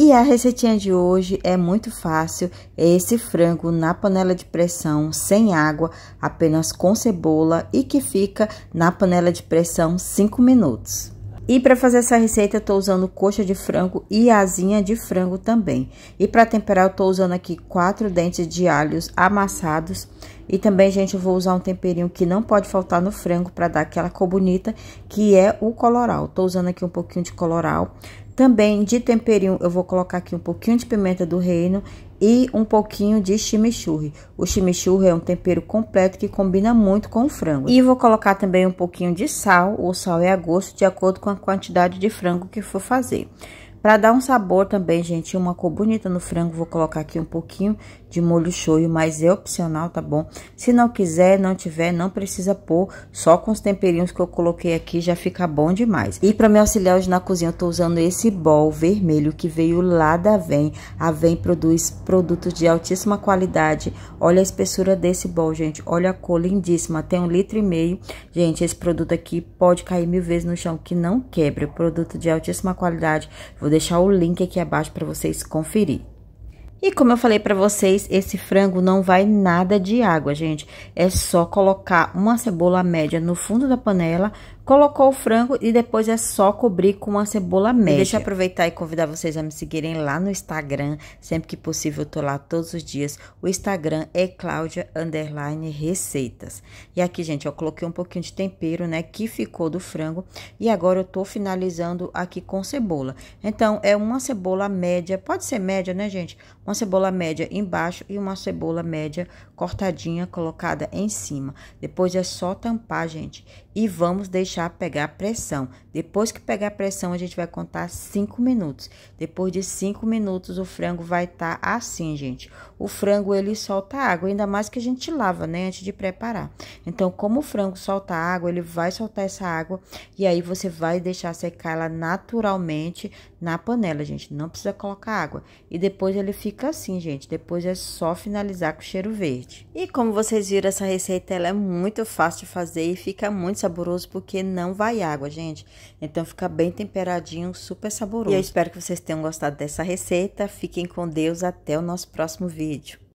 E a receitinha de hoje é muito fácil, é esse frango na panela de pressão, sem água, apenas com cebola e que fica na panela de pressão 5 minutos. E para fazer essa receita, eu estou usando coxa de frango e asinha de frango também. E para temperar, eu estou usando aqui quatro dentes de alhos amassados. E também, gente, eu vou usar um temperinho que não pode faltar no frango para dar aquela cor bonita, que é o coloral. Estou usando aqui um pouquinho de coloral. Também de temperinho eu vou colocar aqui um pouquinho de pimenta do reino e um pouquinho de chimichurri. O chimichurri é um tempero completo que combina muito com o frango. E vou colocar também um pouquinho de sal, o sal é a gosto, de acordo com a quantidade de frango que for fazer. Para dar um sabor também, gente, uma cor bonita no frango, vou colocar aqui um pouquinho de molho shoyu, mas é opcional, tá bom? Se não quiser, não tiver, não precisa pôr, só com os temperinhos que eu coloquei aqui já fica bom demais. E para me auxiliar hoje na cozinha, eu tô usando esse bol vermelho que veio lá da Vem. A Vem produz produtos de altíssima qualidade. Olha a espessura desse bol, gente. Olha a cor lindíssima, tem um litro e meio. Gente, esse produto aqui pode cair mil vezes no chão, que não quebra. Produto de altíssima qualidade. Vou deixar o link aqui abaixo para vocês conferirem. E como eu falei para vocês, esse frango não vai nada de água, gente. É só colocar uma cebola média no fundo da panela, colocou o frango e depois é só cobrir com uma cebola média. E deixa eu aproveitar e convidar vocês a me seguirem lá no Instagram, sempre que possível eu tô lá todos os dias. O Instagram é Cláudia E aqui, gente, eu coloquei um pouquinho de tempero, né, que ficou do frango e agora eu tô finalizando aqui com cebola. Então, é uma cebola média, pode ser média, né, gente? Uma cebola média embaixo e uma cebola média cortadinha colocada em cima. Depois é só tampar, gente, e vamos deixar pegar pressão. Depois que pegar pressão, a gente vai contar 5 minutos. Depois de 5 minutos, o frango vai estar tá assim, gente. O frango, ele solta água, ainda mais que a gente lava, né, antes de preparar. Então, como o frango solta água, ele vai soltar essa água e aí você vai deixar secar ela naturalmente na panela, gente. Não precisa colocar água. E depois ele fica assim, gente. Depois é só finalizar com cheiro verde. E como vocês viram, essa receita, ela é muito fácil de fazer e fica muito saboroso porque não vai água, gente. Então fica bem temperadinho, super saboroso. E eu espero que vocês tenham gostado dessa receita. Fiquem com Deus até o nosso próximo vídeo.